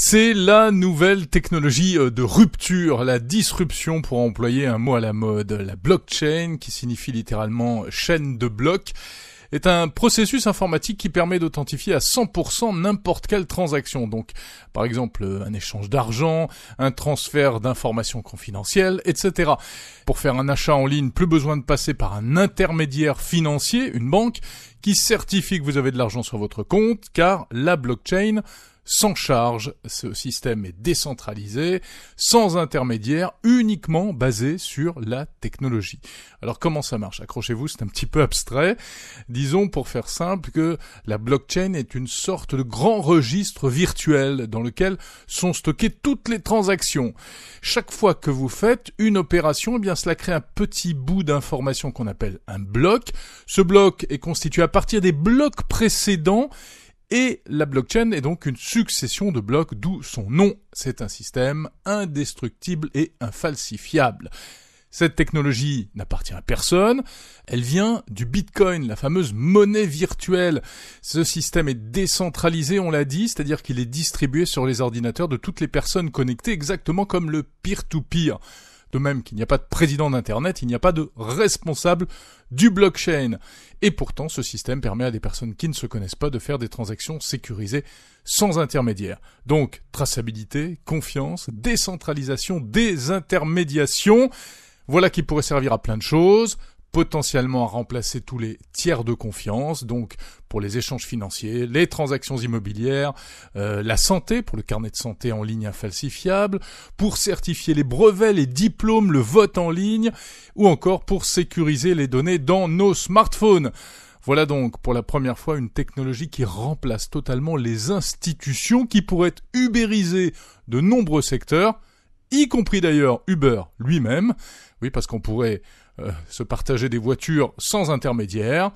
C'est la nouvelle technologie euh, de rupture, la disruption pour employer un mot à la mode. La blockchain, qui signifie littéralement euh, chaîne de blocs, est un processus informatique qui permet d'authentifier à 100% n'importe quelle transaction. Donc, par exemple, euh, un échange d'argent, un transfert d'informations confidentielles, etc. Pour faire un achat en ligne, plus besoin de passer par un intermédiaire financier, une banque, qui certifie que vous avez de l'argent sur votre compte, car la blockchain s'en charge, ce système est décentralisé, sans intermédiaire, uniquement basé sur la technologie. Alors comment ça marche Accrochez-vous, c'est un petit peu abstrait. Disons pour faire simple que la blockchain est une sorte de grand registre virtuel dans lequel sont stockées toutes les transactions. Chaque fois que vous faites une opération, eh bien cela crée un petit bout d'information qu'on appelle un bloc. Ce bloc est constitué à partir des blocs précédents et la blockchain est donc une succession de blocs, d'où son nom. C'est un système indestructible et infalsifiable. Cette technologie n'appartient à personne, elle vient du Bitcoin, la fameuse monnaie virtuelle. Ce système est décentralisé, on l'a dit, c'est-à-dire qu'il est distribué sur les ordinateurs de toutes les personnes connectées exactement comme le peer-to-peer. peer to peer de même qu'il n'y a pas de président d'Internet, il n'y a pas de responsable du blockchain. Et pourtant, ce système permet à des personnes qui ne se connaissent pas de faire des transactions sécurisées sans intermédiaire. Donc, traçabilité, confiance, décentralisation, désintermédiation. Voilà qui pourrait servir à plein de choses potentiellement à remplacer tous les tiers de confiance, donc pour les échanges financiers, les transactions immobilières, euh, la santé, pour le carnet de santé en ligne infalsifiable, pour certifier les brevets, les diplômes, le vote en ligne, ou encore pour sécuriser les données dans nos smartphones. Voilà donc pour la première fois une technologie qui remplace totalement les institutions qui pourraient ubériser de nombreux secteurs y compris d'ailleurs Uber lui-même, oui parce qu'on pourrait euh, se partager des voitures sans intermédiaire,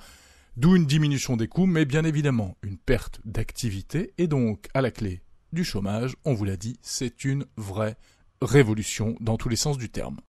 d'où une diminution des coûts, mais bien évidemment une perte d'activité, et donc à la clé du chômage, on vous l'a dit, c'est une vraie révolution dans tous les sens du terme.